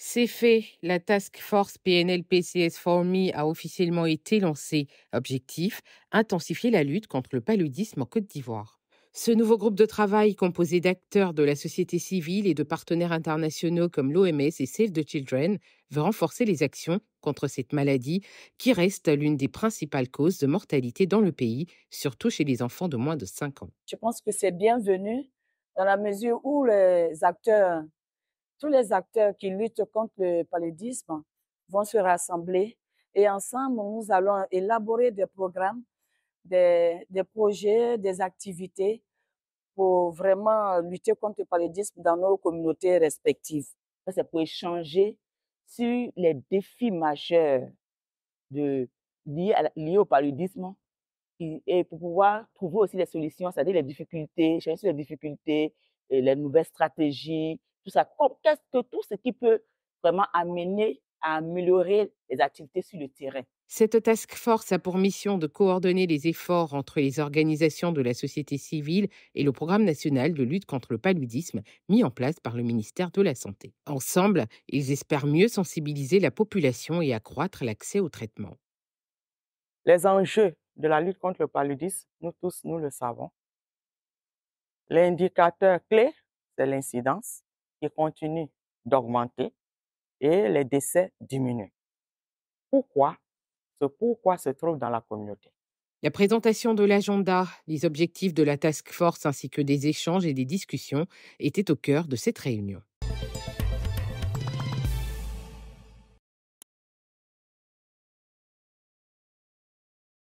C'est fait, la Task Force PNL-PCS for Me a officiellement été lancée. Objectif intensifier la lutte contre le paludisme en Côte d'Ivoire. Ce nouveau groupe de travail, composé d'acteurs de la société civile et de partenaires internationaux comme l'OMS et Save the Children, veut renforcer les actions contre cette maladie qui reste l'une des principales causes de mortalité dans le pays, surtout chez les enfants de moins de 5 ans. Je pense que c'est bienvenu dans la mesure où les acteurs tous les acteurs qui luttent contre le paludisme vont se rassembler et ensemble, nous allons élaborer des programmes, des, projets, des activités pour vraiment lutter contre le paludisme dans nos communautés respectives. C'est pour échanger sur les défis majeurs de, liés, au paludisme et pour pouvoir trouver aussi les solutions, c'est-à-dire les difficultés, chercher les difficultés, et les nouvelles stratégies, tout Qu'est-ce que tout ce qui peut vraiment amener à améliorer les activités sur le terrain. Cette task force a pour mission de coordonner les efforts entre les organisations de la société civile et le programme national de lutte contre le paludisme mis en place par le ministère de la Santé. Ensemble, ils espèrent mieux sensibiliser la population et accroître l'accès au traitement. Les enjeux de la lutte contre le paludisme, nous tous, nous le savons. L'indicateur clé, c'est l'incidence qui continue d'augmenter et les décès diminuent. Pourquoi Ce pourquoi se trouve dans la communauté. La présentation de l'agenda, les objectifs de la task force ainsi que des échanges et des discussions étaient au cœur de cette réunion.